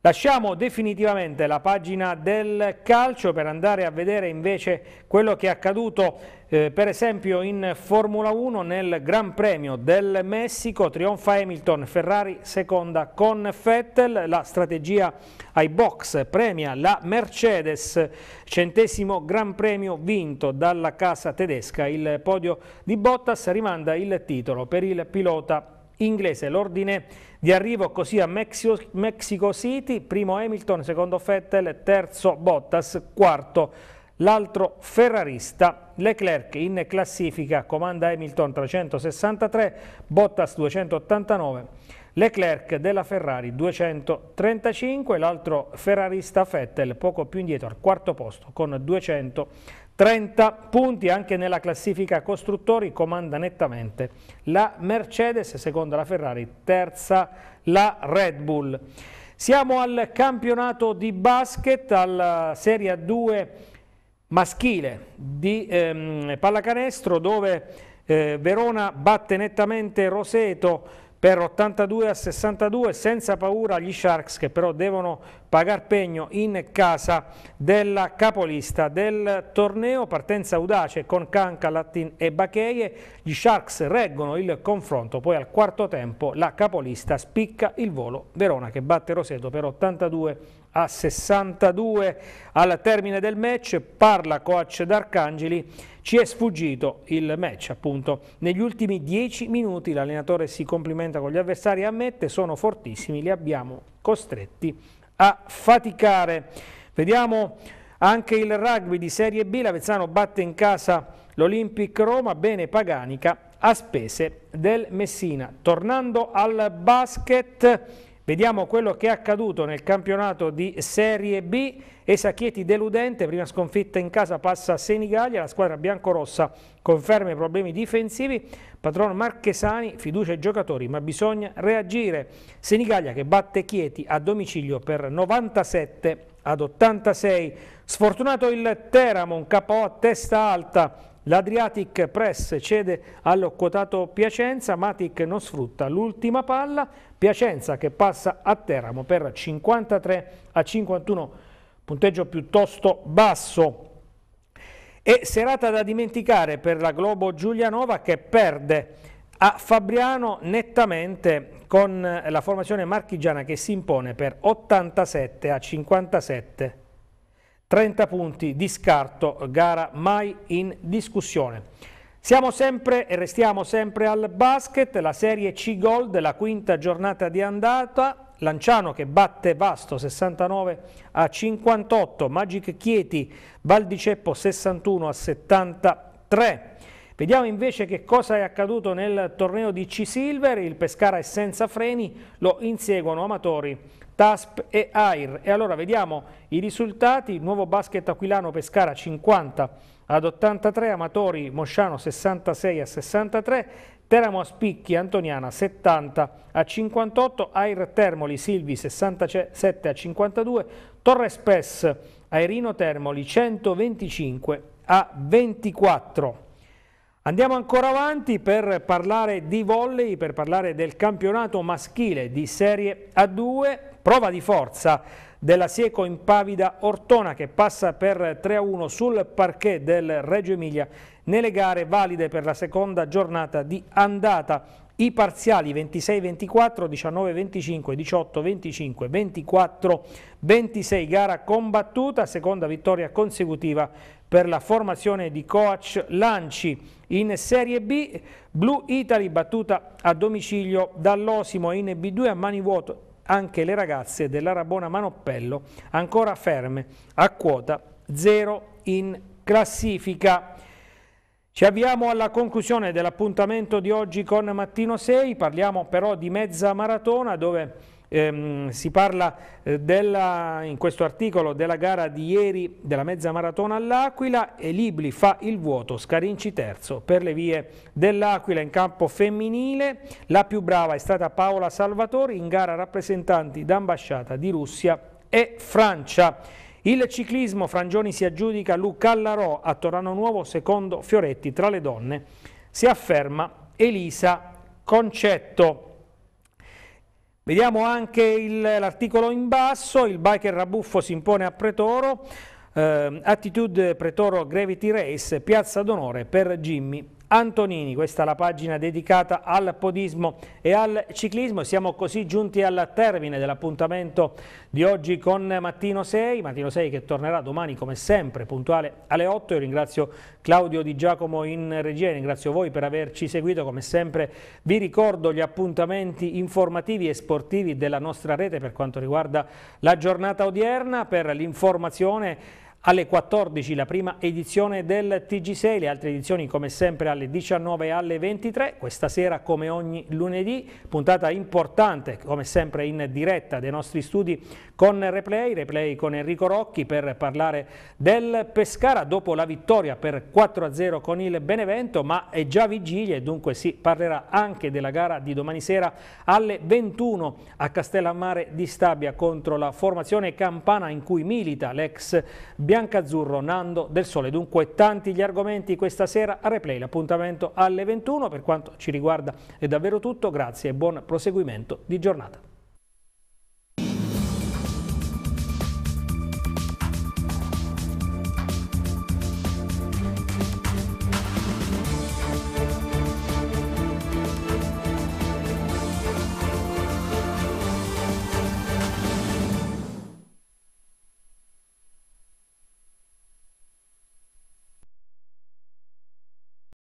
Lasciamo definitivamente la pagina del calcio per andare a vedere invece quello che è accaduto eh, per esempio in Formula 1 nel Gran Premio del Messico, trionfa Hamilton, Ferrari seconda con Vettel, la strategia ai box premia la Mercedes, centesimo Gran Premio vinto dalla casa tedesca, il podio di Bottas rimanda il titolo per il pilota inglese. L'ordine di arrivo così a Mexio, Mexico City, primo Hamilton, secondo Vettel, terzo Bottas, quarto l'altro ferrarista Leclerc in classifica comanda Hamilton 363, Bottas 289, Leclerc della Ferrari 235, l'altro ferrarista Vettel poco più indietro al quarto posto con 200 30 punti anche nella classifica costruttori, comanda nettamente la Mercedes, seconda la Ferrari, terza la Red Bull. Siamo al campionato di basket, alla Serie 2 maschile di ehm, pallacanestro, dove eh, Verona batte nettamente Roseto, per 82 a 62 senza paura gli Sharks che però devono pagar pegno in casa della capolista del torneo partenza audace con Canca, Latin e Bacheie gli Sharks reggono il confronto poi al quarto tempo la capolista spicca il volo Verona che batte Roseto per 82 a 62 a 62 al termine del match, parla coach D'Arcangeli, ci è sfuggito il match appunto. Negli ultimi 10 minuti l'allenatore si complimenta con gli avversari e ammette sono fortissimi, li abbiamo costretti a faticare. Vediamo anche il rugby di Serie B, l'Avezzano batte in casa l'Olympic Roma, bene Paganica a spese del Messina. Tornando al basket, Vediamo quello che è accaduto nel campionato di Serie B. Esacchieti deludente, prima sconfitta in casa passa a Senigallia, la squadra biancorossa conferma i problemi difensivi. Patrono Marchesani, fiducia ai giocatori, ma bisogna reagire. Senigallia che batte Chieti a domicilio per 97 ad 86. Sfortunato il Teramo, un KO a testa alta L'Adriatic Press cede allo quotato Piacenza, Matic non sfrutta l'ultima palla, Piacenza che passa a Teramo per 53 a 51, punteggio piuttosto basso. E serata da dimenticare per la Globo Giulianova che perde a Fabriano nettamente con la formazione marchigiana che si impone per 87 a 57. 30 punti di scarto, gara mai in discussione. Siamo sempre e restiamo sempre al basket, la serie C Gold, la quinta giornata di andata, Lanciano che batte Vasto 69 a 58, Magic Chieti, Valdiceppo 61 a 73. Vediamo invece che cosa è accaduto nel torneo di C-Silver, il Pescara è senza freni, lo inseguono amatori TASP e AIR. E allora vediamo i risultati, nuovo basket aquilano Pescara 50 ad 83, Amatori Mosciano 66 a 63, Teramo Aspicchi Antoniana 70 a 58, Air Termoli Silvi 67 a 52, Torre Pes Airino Termoli 125 a 24. Andiamo ancora avanti per parlare di volley, per parlare del campionato maschile di Serie A2 prova di forza della Sieco impavida Ortona che passa per 3-1 sul parquet del Reggio Emilia nelle gare valide per la seconda giornata di andata. I parziali 26-24, 19-25, 18-25, 24-26, gara combattuta, seconda vittoria consecutiva per la formazione di coach Lanci. In Serie B, Blue Italy battuta a domicilio dall'Osimo in B2 a mani vuote anche le ragazze dell'Arabona Manoppello ancora ferme a quota 0 in classifica. Ci avviamo alla conclusione dell'appuntamento di oggi con Mattino 6, parliamo però di mezza maratona dove ehm, si parla eh, della, in questo articolo della gara di ieri della mezza maratona all'Aquila e Libli fa il vuoto, Scarinci terzo per le vie dell'Aquila in campo femminile, la più brava è stata Paola Salvatori in gara rappresentanti d'ambasciata di Russia e Francia. Il ciclismo Frangioni si aggiudica Luca Allarò a Torano Nuovo, secondo Fioretti. Tra le donne si afferma Elisa Concetto. Vediamo anche l'articolo in basso, il biker Rabuffo si impone a Pretoro, eh, Attitude Pretoro Gravity Race, piazza d'onore per Jimmy Antonini. Questa è la pagina dedicata al podismo e al ciclismo. Siamo così giunti al termine dell'appuntamento di oggi con Mattino 6, Mattino 6 che tornerà domani come sempre puntuale alle 8. Io ringrazio Claudio Di Giacomo in regia, ringrazio voi per averci seguito come sempre. Vi ricordo gli appuntamenti informativi e sportivi della nostra rete per quanto riguarda la giornata odierna per l'informazione alle 14 la prima edizione del TG6, le altre edizioni come sempre alle 19 e alle 23, questa sera come ogni lunedì, puntata importante come sempre in diretta dei nostri studi con replay, replay con Enrico Rocchi per parlare del Pescara dopo la vittoria per 4-0 con il Benevento, ma è già vigilia e dunque si parlerà anche della gara di domani sera alle 21 a Castellammare di Stabia contro la formazione campana in cui milita l'ex biancazzurro Nando del Sole. Dunque tanti gli argomenti questa sera a replay, l'appuntamento alle 21. Per quanto ci riguarda è davvero tutto, grazie e buon proseguimento di giornata.